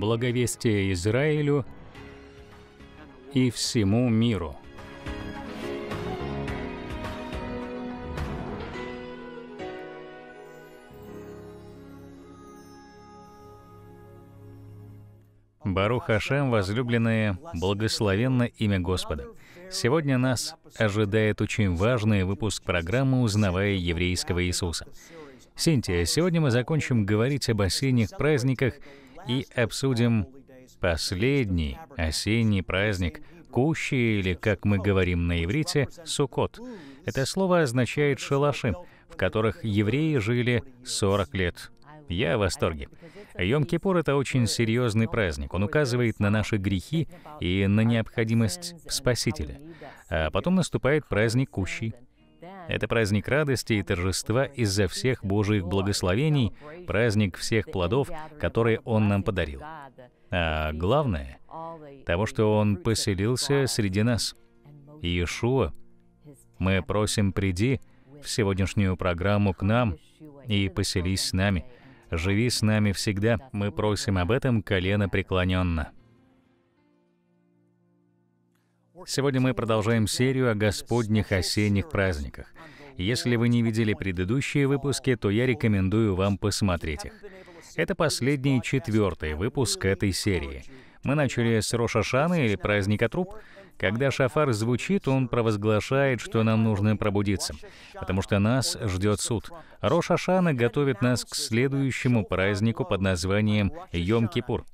благовестие Израилю и всему миру. Барух Хашем, возлюбленные, благословенно имя Господа. Сегодня нас ожидает очень важный выпуск программы «Узнавая еврейского Иисуса». Синтия, сегодня мы закончим говорить об осенних праздниках – и обсудим последний осенний праздник Кущи, или, как мы говорим на иврите, Суккот. Это слово означает «шалаши», в которых евреи жили 40 лет. Я в восторге. Йом-Кипур — это очень серьезный праздник. Он указывает на наши грехи и на необходимость Спасителя. А потом наступает праздник Кущи, это праздник радости и торжества из-за всех Божьих благословений, праздник всех плодов, которые Он нам подарил. А главное, того, что Он поселился среди нас. Иешуа, мы просим, приди в сегодняшнюю программу к нам и поселись с нами. Живи с нами всегда. Мы просим об этом колено преклоненно. Сегодня мы продолжаем серию о Господних осенних праздниках. Если вы не видели предыдущие выпуски, то я рекомендую вам посмотреть их. Это последний четвертый выпуск этой серии. Мы начали с Рошашаны или Праздника Труп. Когда шафар звучит, он провозглашает, что нам нужно пробудиться, потому что нас ждет суд. Рошашана готовит нас к следующему празднику под названием Йом-Кипур.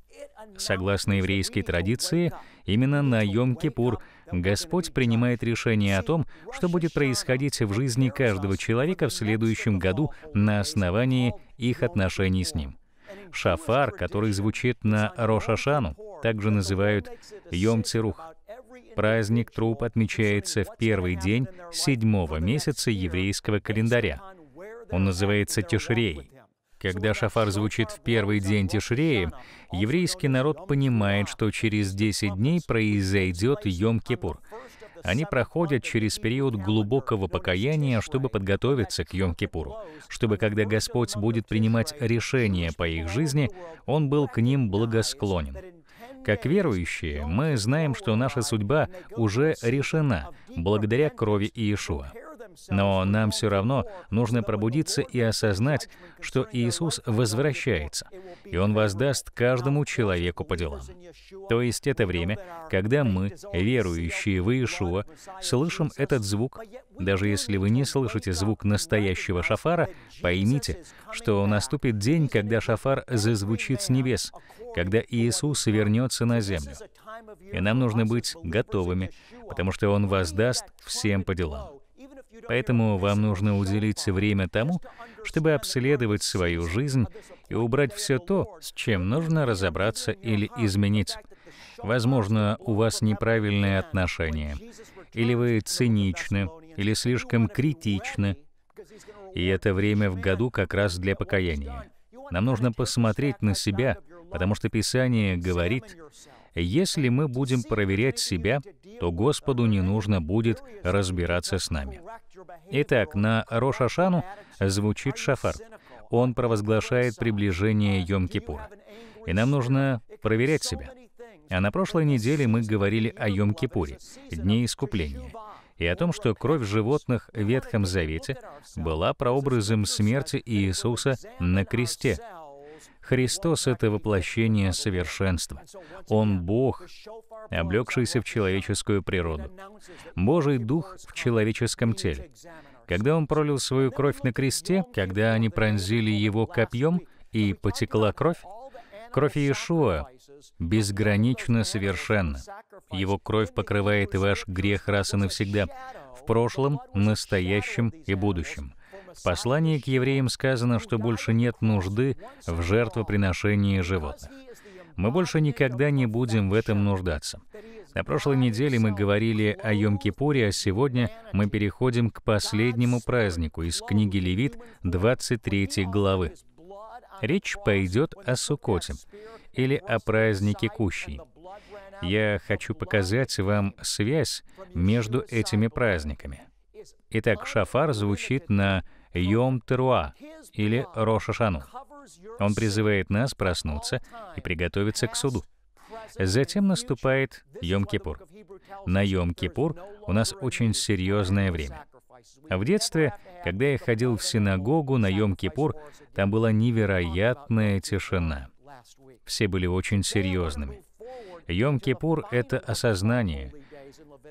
Согласно еврейской традиции, именно на Йом-Кипур – Господь принимает решение о том, что будет происходить в жизни каждого человека в следующем году на основании их отношений с Ним. Шафар, который звучит на Рошашану, также называют Йом Цирух. Праздник труп отмечается в первый день седьмого месяца еврейского календаря. Он называется Тишрей. Когда шафар звучит в первый день Тишреи, еврейский народ понимает, что через 10 дней произойдет Йом-Кипур. Они проходят через период глубокого покаяния, чтобы подготовиться к Йом-Кипуру, чтобы, когда Господь будет принимать решения по их жизни, Он был к ним благосклонен. Как верующие, мы знаем, что наша судьба уже решена благодаря крови Иешуа. Но нам все равно нужно пробудиться и осознать, что Иисус возвращается, и Он воздаст каждому человеку по делам. То есть это время, когда мы, верующие в Иешуа, слышим этот звук. Даже если вы не слышите звук настоящего шафара, поймите, что наступит день, когда шафар зазвучит с небес, когда Иисус вернется на землю. И нам нужно быть готовыми, потому что Он воздаст всем по делам. Поэтому вам нужно уделить время тому, чтобы обследовать свою жизнь и убрать все то, с чем нужно разобраться или изменить. Возможно, у вас неправильные отношения, или вы циничны, или слишком критичны. И это время в году как раз для покаяния. Нам нужно посмотреть на себя, потому что Писание говорит, если мы будем проверять себя, то Господу не нужно будет разбираться с нами. Итак, на Рошашану звучит шафар. Он провозглашает приближение йом Кипура. И нам нужно проверять себя. А на прошлой неделе мы говорили о Йом-Кипуре, Дне Искупления, и о том, что кровь животных в Ветхом Завете была прообразом смерти Иисуса на кресте, Христос — это воплощение совершенства. Он — Бог, облегшийся в человеческую природу. Божий Дух в человеческом теле. Когда Он пролил свою кровь на кресте, когда они пронзили Его копьем, и потекла кровь, кровь Иешуа безгранично совершенна. Его кровь покрывает и ваш грех раз и навсегда, в прошлом, настоящем и будущем. В послании к евреям сказано, что больше нет нужды в жертвоприношении животных. Мы больше никогда не будем в этом нуждаться. На прошлой неделе мы говорили о Йом-Кипуре, а сегодня мы переходим к последнему празднику из книги Левит 23 главы. Речь пойдет о Сукоте или о празднике Кущей. Я хочу показать вам связь между этими праздниками. Итак, шафар звучит на Йом-Теруа или Шану. Он призывает нас проснуться и приготовиться к суду. Затем наступает Йом-Кипур. На Йом-Кипур у нас очень серьезное время. В детстве, когда я ходил в синагогу на Йом-Кипур, там была невероятная тишина. Все были очень серьезными. Йом-Кипур — это осознание,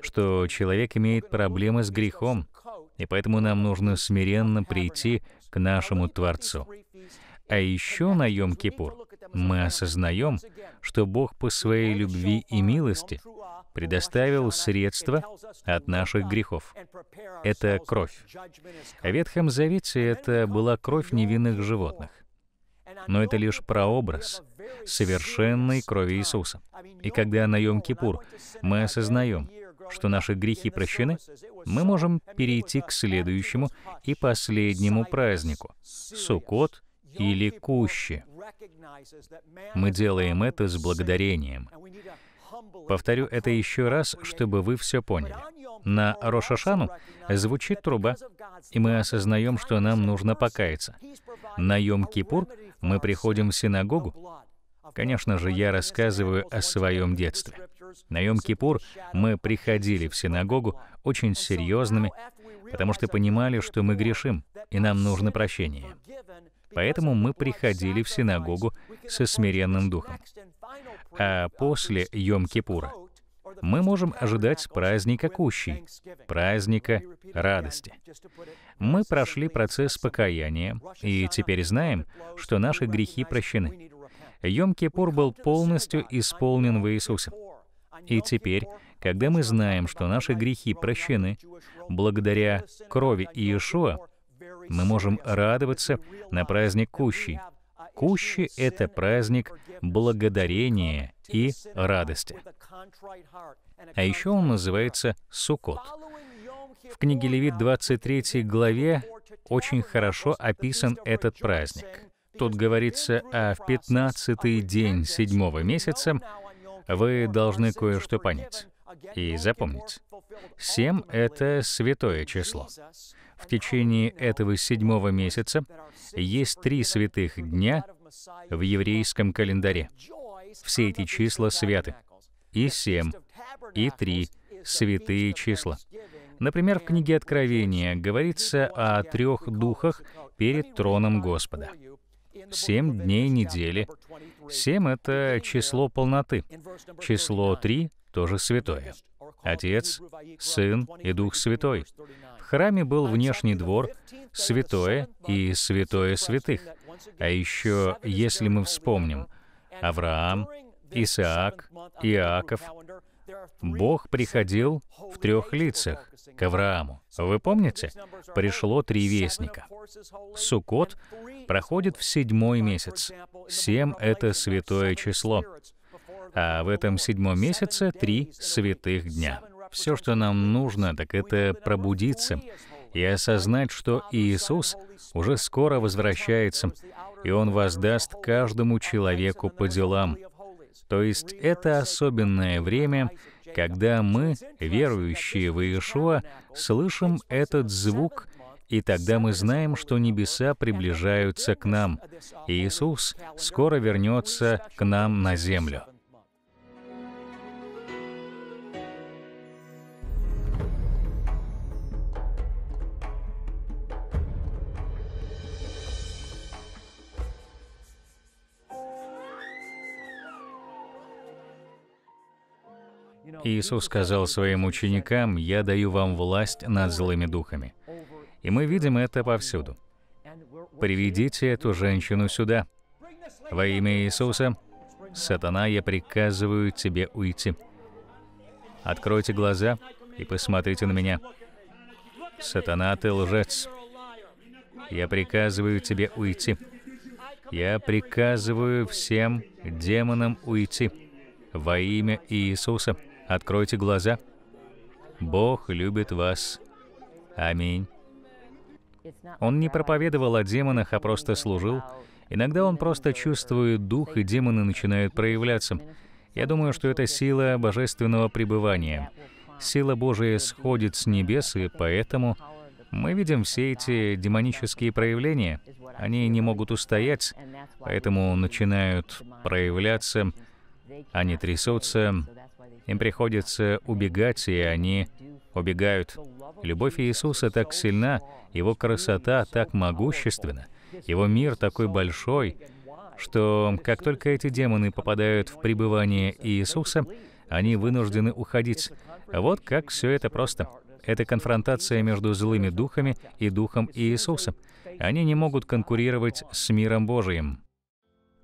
что человек имеет проблемы с грехом, и поэтому нам нужно смиренно прийти к нашему Творцу. А еще на Йом-Кипур мы осознаем, что Бог по своей любви и милости предоставил средства от наших грехов. Это кровь. А в Ветхом Завете это была кровь невинных животных. Но это лишь прообраз совершенной крови Иисуса. И когда на Йом-Кипур мы осознаем, что наши грехи прощены, мы можем перейти к следующему и последнему празднику — Суккот или Кущи. Мы делаем это с благодарением. Повторю это еще раз, чтобы вы все поняли. На Рошашану звучит труба, и мы осознаем, что нам нужно покаяться. На Йом-Кипур мы приходим в синагогу. Конечно же, я рассказываю о своем детстве. На Йом-Кипур мы приходили в синагогу очень серьезными, потому что понимали, что мы грешим, и нам нужно прощение. Поэтому мы приходили в синагогу со смиренным духом. А после Йом-Кипура мы можем ожидать праздника кущей, праздника радости. Мы прошли процесс покаяния и теперь знаем, что наши грехи прощены. Йом-Кипур был полностью исполнен в Иисусе. И теперь, когда мы знаем, что наши грехи прощены благодаря крови Иешуа, мы можем радоваться на праздник Кущи. Кущи — это праздник благодарения и радости. А еще он называется Суккот. В книге Левит 23 главе очень хорошо описан этот праздник. Тут говорится о 15-й день седьмого месяца, вы должны кое-что понять и запомнить. Семь — это святое число. В течение этого седьмого месяца есть три святых дня в еврейском календаре. Все эти числа святы. И семь, и три — святые числа. Например, в книге Откровения говорится о трех духах перед троном Господа. Семь дней недели. Семь — это число полноты. Число три — тоже святое. Отец, Сын и Дух Святой. В храме был внешний двор, святое и святое святых. А еще, если мы вспомним, Авраам, Исаак, Иаков, Бог приходил в трех лицах к Аврааму. Вы помните? Пришло три вестника. Суккот проходит в седьмой месяц. Семь — это святое число. А в этом седьмом месяце три святых дня. Все, что нам нужно, так это пробудиться и осознать, что Иисус уже скоро возвращается, и Он воздаст каждому человеку по делам. То есть это особенное время, когда мы, верующие в Иешуа, слышим этот звук, и тогда мы знаем, что небеса приближаются к нам. Иисус скоро вернется к нам на землю. Иисус сказал своим ученикам, «Я даю вам власть над злыми духами». И мы видим это повсюду. «Приведите эту женщину сюда. Во имя Иисуса, сатана, я приказываю тебе уйти. Откройте глаза и посмотрите на меня. Сатана, ты лжец. Я приказываю тебе уйти. Я приказываю всем демонам уйти во имя Иисуса. Откройте глаза. Бог любит вас. Аминь. Он не проповедовал о демонах, а просто служил. Иногда он просто чувствует дух, и демоны начинают проявляться. Я думаю, что это сила божественного пребывания. Сила Божия сходит с небес, и поэтому мы видим все эти демонические проявления. Они не могут устоять, поэтому начинают проявляться, они трясутся, им приходится убегать, и они убегают. Любовь Иисуса так сильна, Его красота так могущественна, Его мир такой большой, что как только эти демоны попадают в пребывание Иисуса, они вынуждены уходить. Вот как все это просто. Это конфронтация между злыми духами и духом Иисуса. Они не могут конкурировать с миром Божиим.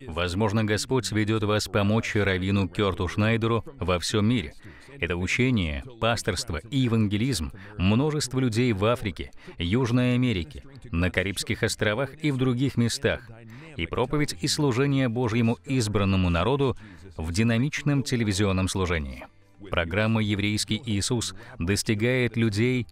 Возможно, Господь ведет вас помочь Равину Керту Шнайдеру во всем мире. Это учение, пасторство и евангелизм множество людей в Африке, Южной Америке, на Карибских островах и в других местах, и проповедь и служение Божьему избранному народу в динамичном телевизионном служении. Программа «Еврейский Иисус» достигает людей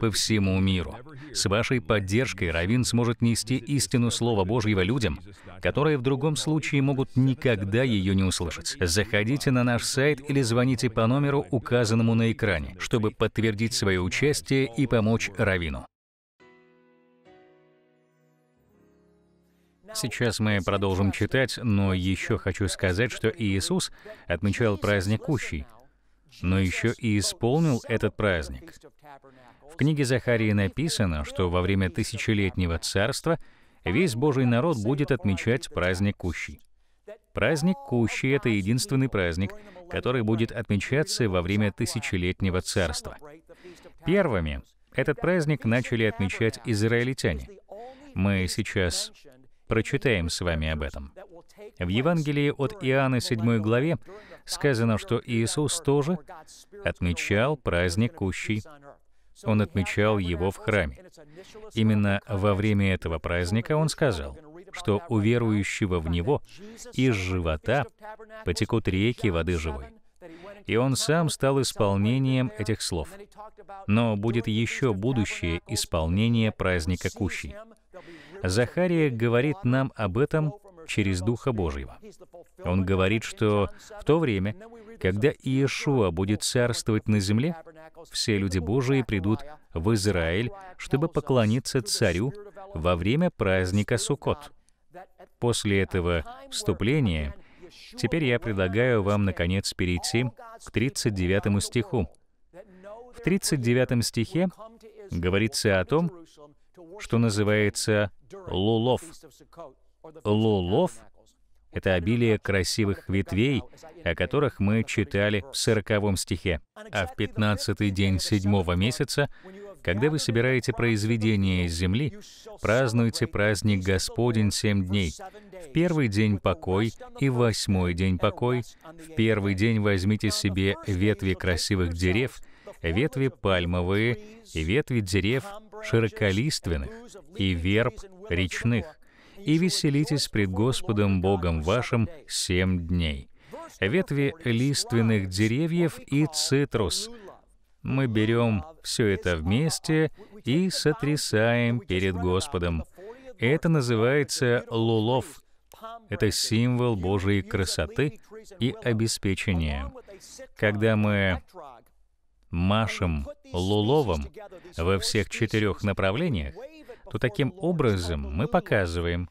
по всему миру. С вашей поддержкой Равин сможет нести истину Слова Божьего людям, которые в другом случае могут никогда ее не услышать. Заходите на наш сайт или звоните по номеру, указанному на экране, чтобы подтвердить свое участие и помочь Равину. Сейчас мы продолжим читать, но еще хочу сказать, что Иисус отмечал праздник Кущей, но еще и исполнил этот праздник. В книге Захарии написано, что во время тысячелетнего царства весь Божий народ будет отмечать праздник Кущи. Праздник Кущи — это единственный праздник, который будет отмечаться во время тысячелетнего царства. Первыми этот праздник начали отмечать израильтяне. Мы сейчас Прочитаем с вами об этом. В Евангелии от Иоанна 7 главе сказано, что Иисус тоже отмечал праздник Кущий. Он отмечал его в храме. Именно во время этого праздника он сказал, что у верующего в него из живота потекут реки воды живой. И он сам стал исполнением этих слов. Но будет еще будущее исполнение праздника Кущий. Захария говорит нам об этом через Духа Божьего. Он говорит, что в то время, когда Иешуа будет царствовать на земле, все люди Божии придут в Израиль, чтобы поклониться царю во время праздника Суккот. После этого вступления теперь я предлагаю вам, наконец, перейти к 39 стиху. В 39 стихе говорится о том, что называется лулов. Лулов — это обилие красивых ветвей, о которых мы читали в сороковом стихе. А в пятнадцатый день седьмого месяца, когда вы собираете произведение из земли, празднуйте праздник Господень семь дней. В первый день покой и восьмой день покой. В первый день возьмите себе ветви красивых деревьев ветви пальмовые и ветви дерев широколиственных и верб речных, и веселитесь пред Господом Богом вашим семь дней. Ветви лиственных деревьев и цитрус. Мы берем все это вместе и сотрясаем перед Господом. Это называется лулов. Это символ Божьей красоты и обеспечения. Когда мы машем Луловым во всех четырех направлениях, то таким образом мы показываем,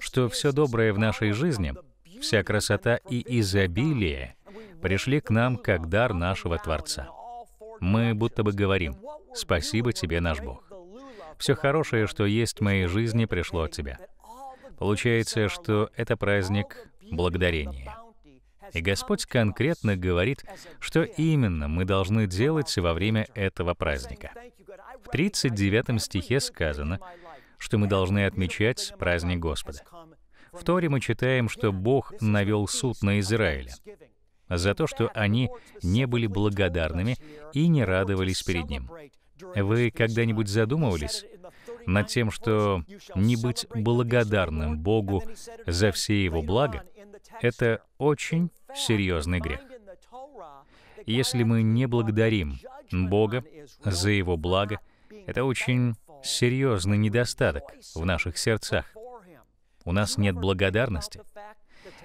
что все доброе в нашей жизни, вся красота и изобилие пришли к нам как дар нашего Творца. Мы будто бы говорим «Спасибо тебе, наш Бог». Все хорошее, что есть в моей жизни, пришло от тебя. Получается, что это праздник благодарения. И Господь конкретно говорит, что именно мы должны делать во время этого праздника. В 39 стихе сказано, что мы должны отмечать праздник Господа. В Торе мы читаем, что Бог навел суд на Израиля за то, что они не были благодарными и не радовались перед Ним. Вы когда-нибудь задумывались над тем, что не быть благодарным Богу за все Его блага — это очень серьезной грех. Если мы не благодарим Бога за Его благо, это очень серьезный недостаток в наших сердцах. У нас нет благодарности.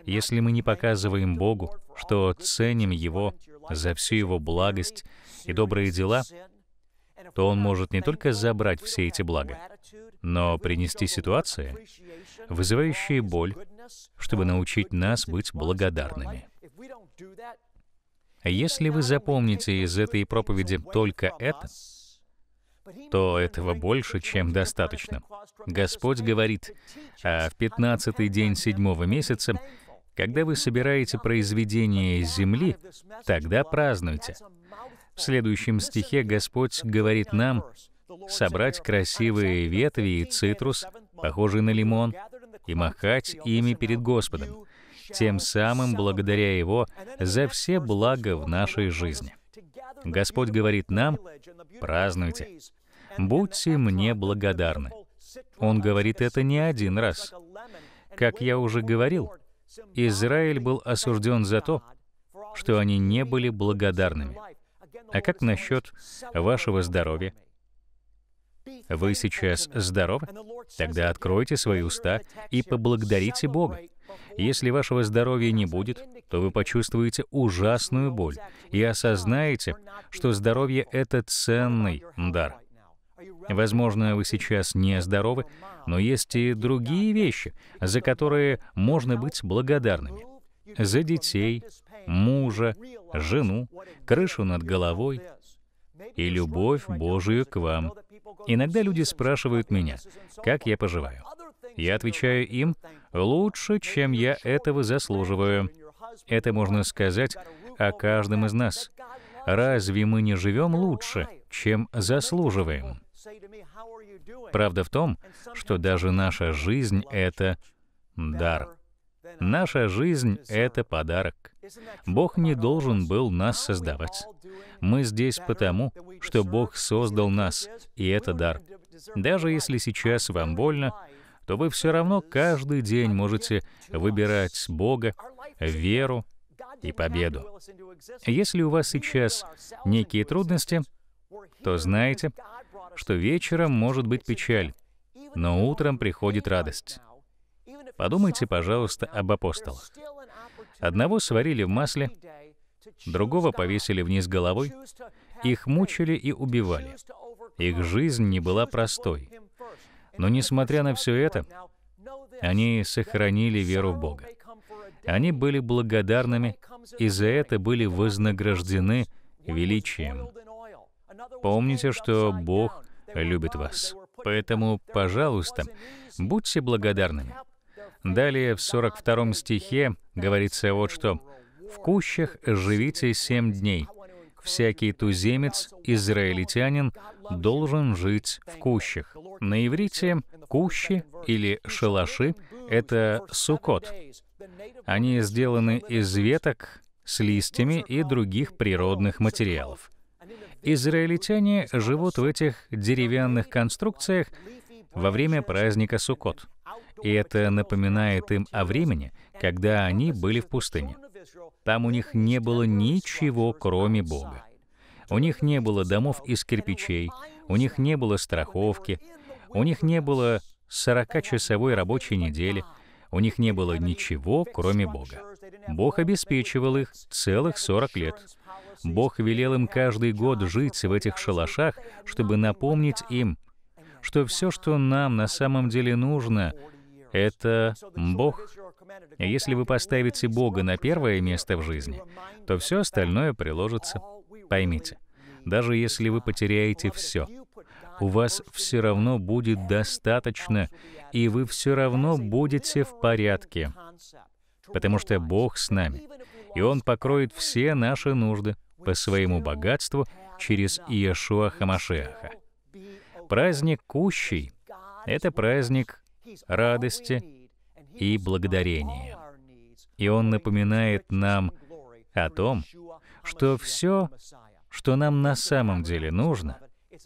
Если мы не показываем Богу, что ценим Его за всю Его благость и добрые дела, то Он может не только забрать все эти блага, но принести ситуации, вызывающие боль, чтобы научить нас быть благодарными. Если вы запомните из этой проповеди только это, то этого больше, чем достаточно. Господь говорит, а в 15 день седьмого месяца, когда вы собираете произведение из земли, тогда празднуйте. В следующем стихе Господь говорит нам собрать красивые ветви и цитрус, похожие на лимон, и махать ими перед Господом, тем самым благодаря Его за все блага в нашей жизни. Господь говорит нам, празднуйте, будьте мне благодарны. Он говорит это не один раз. Как я уже говорил, Израиль был осужден за то, что они не были благодарными. А как насчет вашего здоровья? Вы сейчас здоровы? Тогда откройте свои уста и поблагодарите Бога. Если вашего здоровья не будет, то вы почувствуете ужасную боль и осознаете, что здоровье — это ценный дар. Возможно, вы сейчас не здоровы, но есть и другие вещи, за которые можно быть благодарными. За детей, мужа, жену, крышу над головой и любовь Божию к вам. Иногда люди спрашивают меня, как я поживаю. Я отвечаю им, лучше, чем я этого заслуживаю. Это можно сказать о каждом из нас. Разве мы не живем лучше, чем заслуживаем? Правда в том, что даже наша жизнь — это дар. Наша жизнь — это подарок. Бог не должен был нас создавать. Мы здесь потому, что Бог создал нас, и это дар. Даже если сейчас вам больно, то вы все равно каждый день можете выбирать Бога, веру и победу. Если у вас сейчас некие трудности, то знайте, что вечером может быть печаль, но утром приходит радость. Подумайте, пожалуйста, об апостолах. Одного сварили в масле, другого повесили вниз головой, их мучили и убивали. Их жизнь не была простой. Но несмотря на все это, они сохранили веру в Бога. Они были благодарными и за это были вознаграждены величием. Помните, что Бог любит вас. Поэтому, пожалуйста, будьте благодарными. Далее в 42 стихе говорится вот что. «В кущах живите семь дней, всякий туземец, израильтянин, должен жить в кущах. На иврите кущи или шалаши — это сукот. Они сделаны из веток с листьями и других природных материалов. Израильтяне живут в этих деревянных конструкциях во время праздника Суккот. И это напоминает им о времени, когда они были в пустыне. Там у них не было ничего, кроме Бога. У них не было домов из кирпичей, у них не было страховки, у них не было 40-часовой рабочей недели, у них не было ничего, кроме Бога. Бог обеспечивал их целых 40 лет. Бог велел им каждый год жить в этих шалашах, чтобы напомнить им, что все, что нам на самом деле нужно, это Бог. Если вы поставите Бога на первое место в жизни, то все остальное приложится. Поймите, даже если вы потеряете все, у вас все равно будет достаточно, и вы все равно будете в порядке, потому что Бог с нами, и Он покроет все наши нужды по своему богатству через Иешуа Хамашеаха. Праздник Кущей — это праздник радости и благодарение. И он напоминает нам о том, что все, что нам на самом деле нужно,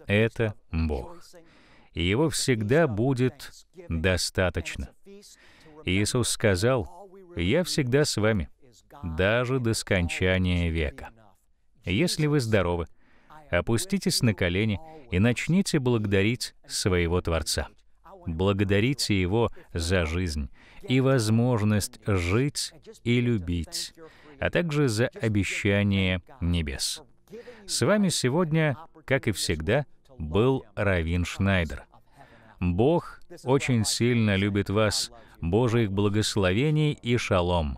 это Бог. И Его всегда будет достаточно. Иисус сказал, «Я всегда с вами, даже до скончания века». Если вы здоровы, опуститесь на колени и начните благодарить своего Творца благодарите Его за жизнь и возможность жить и любить, а также за обещание небес. С вами сегодня, как и всегда, был Равин Шнайдер. Бог очень сильно любит вас, Божьих благословений и шалом.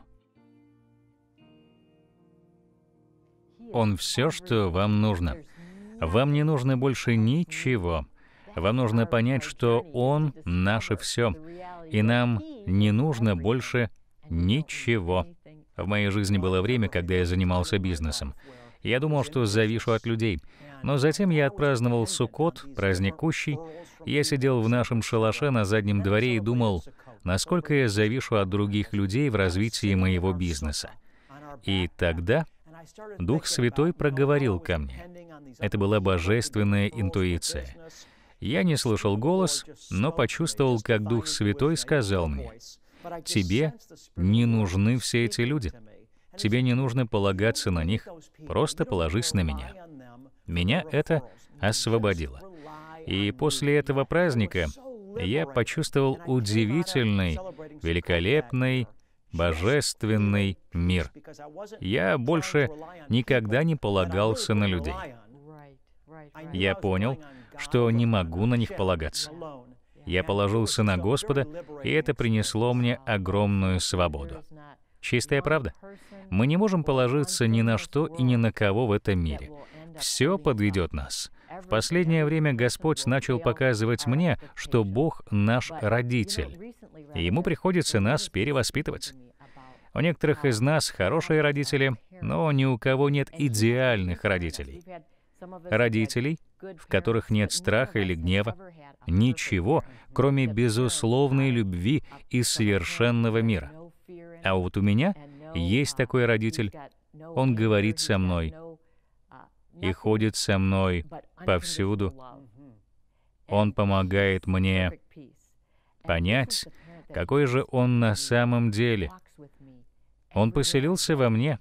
Он все, что вам нужно. Вам не нужно больше ничего — вам нужно понять, что Он — наше все, и нам не нужно больше ничего. В моей жизни было время, когда я занимался бизнесом. Я думал, что завишу от людей. Но затем я отпраздновал Суккот, праздник кущий. Я сидел в нашем шалаше на заднем дворе и думал, насколько я завишу от других людей в развитии моего бизнеса. И тогда Дух Святой проговорил ко мне. Это была божественная интуиция. Я не слышал голос, но почувствовал, как Дух Святой сказал мне, «Тебе не нужны все эти люди. Тебе не нужно полагаться на них. Просто положись на меня». Меня это освободило. И после этого праздника я почувствовал удивительный, великолепный, божественный мир. Я больше никогда не полагался на людей. Я понял, что не могу на них полагаться. Я положился на Господа, и это принесло мне огромную свободу. Чистая правда. Мы не можем положиться ни на что и ни на кого в этом мире. Все подведет нас. В последнее время Господь начал показывать мне, что Бог наш родитель, и Ему приходится нас перевоспитывать. У некоторых из нас хорошие родители, но ни у кого нет идеальных родителей родителей, в которых нет страха или гнева, ничего, кроме безусловной любви и совершенного мира. А вот у меня есть такой родитель, он говорит со мной и ходит со мной повсюду. Он помогает мне понять, какой же он на самом деле. Он поселился во мне,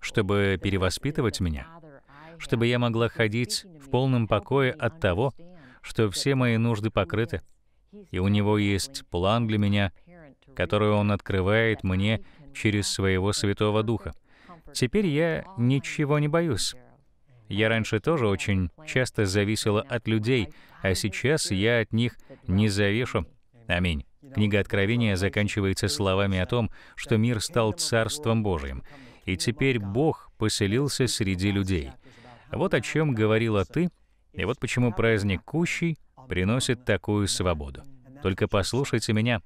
чтобы перевоспитывать меня чтобы я могла ходить в полном покое от того, что все мои нужды покрыты. И у него есть план для меня, который он открывает мне через своего Святого Духа. Теперь я ничего не боюсь. Я раньше тоже очень часто зависела от людей, а сейчас я от них не завишу. Аминь. Книга Откровения заканчивается словами о том, что мир стал Царством Божьим, и теперь Бог поселился среди людей — вот о чем говорила ты, и вот почему праздник Кущий приносит такую свободу. Только послушайте меня.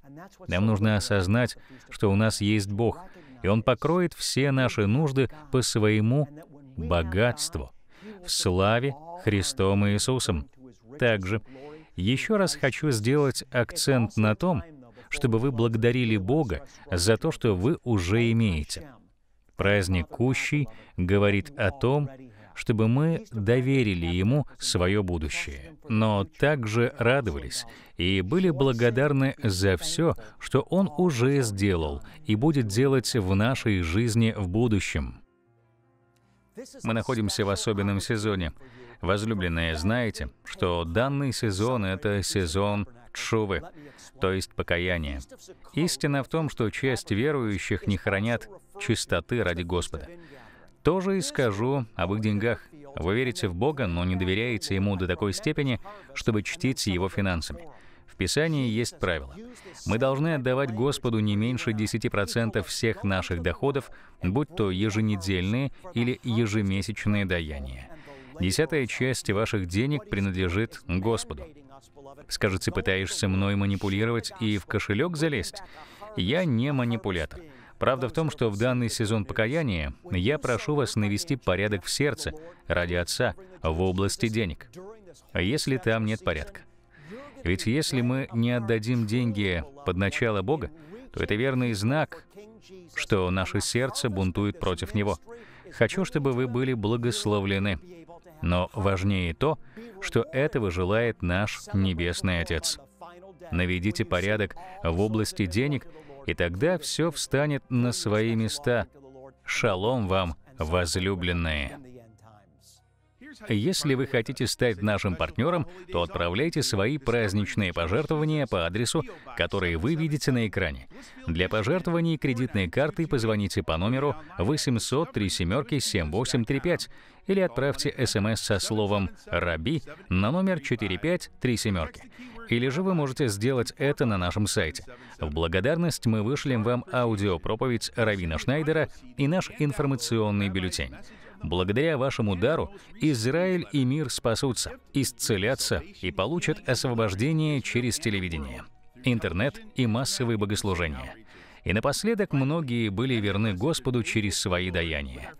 Нам нужно осознать, что у нас есть Бог, и Он покроет все наши нужды по своему богатству в славе Христом Иисусом. Также еще раз хочу сделать акцент на том, чтобы вы благодарили Бога за то, что вы уже имеете. Праздник Кущий говорит о том, чтобы мы доверили Ему свое будущее, но также радовались и были благодарны за все, что Он уже сделал и будет делать в нашей жизни в будущем. Мы находимся в особенном сезоне. Возлюбленные, знаете, что данный сезон — это сезон Тшувы, то есть покаяния. Истина в том, что часть верующих не хранят чистоты ради Господа. Тоже и скажу об их деньгах. Вы верите в Бога, но не доверяете Ему до такой степени, чтобы чтить Его финансами. В Писании есть правило. Мы должны отдавать Господу не меньше 10% всех наших доходов, будь то еженедельные или ежемесячные даяния. Десятая часть ваших денег принадлежит Господу. Скажете, пытаешься мной манипулировать и в кошелек залезть? Я не манипулятор. Правда в том, что в данный сезон покаяния я прошу вас навести порядок в сердце ради Отца в области денег, а если там нет порядка. Ведь если мы не отдадим деньги под начало Бога, то это верный знак, что наше сердце бунтует против Него. Хочу, чтобы вы были благословлены. Но важнее то, что этого желает наш Небесный Отец. Наведите порядок в области денег — и тогда все встанет на свои места. Шалом вам, возлюбленные! Если вы хотите стать нашим партнером, то отправляйте свои праздничные пожертвования по адресу, который вы видите на экране. Для пожертвований кредитной карты позвоните по номеру 800 7835 или отправьте СМС со словом «Раби» на номер 4537. Или же вы можете сделать это на нашем сайте. В благодарность мы вышлем вам аудиопроповедь Равина Шнайдера и наш информационный бюллетень. Благодаря вашему дару Израиль и мир спасутся, исцелятся и получат освобождение через телевидение, интернет и массовые богослужения. И напоследок многие были верны Господу через свои даяния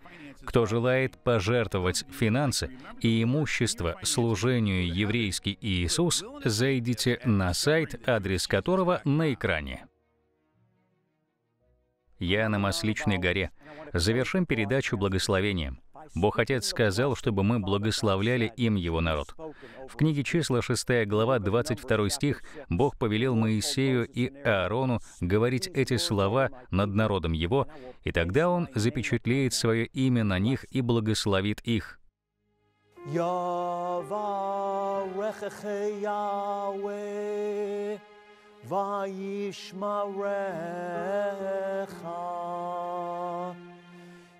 кто желает пожертвовать финансы и имущество служению «Еврейский Иисус», зайдите на сайт, адрес которого на экране. Я на Масличной горе. Завершим передачу благословением. Бог Отец сказал, чтобы мы благословляли им Его народ. В книге числа 6 глава 22 стих Бог повелел Моисею и Аарону говорить эти слова над народом его, и тогда он запечатлеет свое имя на них и благословит их. וישמרך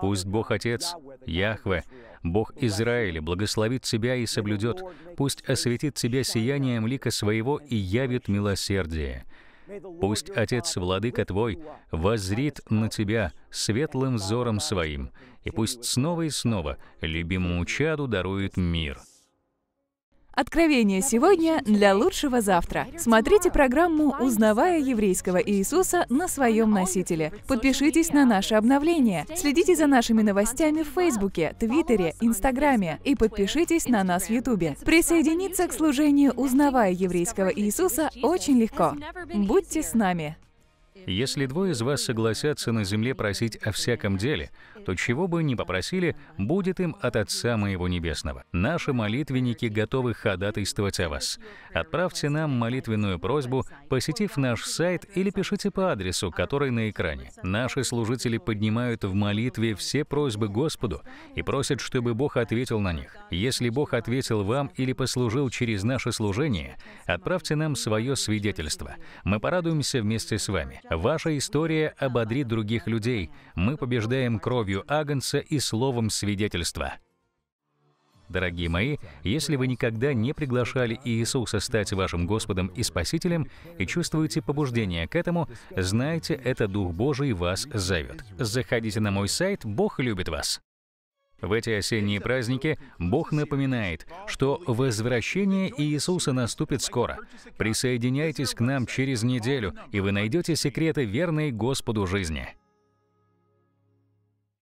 Пусть Бог Отец, Яхве, Бог Израиля, благословит тебя и соблюдет, пусть осветит тебя сиянием лика своего и явит милосердие. Пусть Отец Владыка Твой воззрит на Тебя светлым взором Своим, и пусть снова и снова любимому чаду дарует мир». Откровение сегодня для лучшего завтра. Смотрите программу «Узнавая еврейского Иисуса» на своем носителе. Подпишитесь на наши обновления. Следите за нашими новостями в Фейсбуке, Твиттере, Инстаграме и подпишитесь на нас в Ютубе. Присоединиться к служению «Узнавая еврейского Иисуса» очень легко. Будьте с нами. Если двое из вас согласятся на земле просить о всяком деле – то чего бы ни попросили, будет им от Отца Моего Небесного. Наши молитвенники готовы ходатайствовать о вас. Отправьте нам молитвенную просьбу, посетив наш сайт или пишите по адресу, который на экране. Наши служители поднимают в молитве все просьбы Господу и просят, чтобы Бог ответил на них. Если Бог ответил вам или послужил через наше служение, отправьте нам свое свидетельство. Мы порадуемся вместе с вами. Ваша история ободрит других людей. Мы побеждаем кровью кровью Агнца и словом свидетельства. Дорогие мои, если вы никогда не приглашали Иисуса стать вашим Господом и Спасителем и чувствуете побуждение к этому, знайте, это Дух Божий вас зовет. Заходите на мой сайт «Бог любит вас». В эти осенние праздники Бог напоминает, что возвращение Иисуса наступит скоро. Присоединяйтесь к нам через неделю, и вы найдете секреты верной Господу жизни.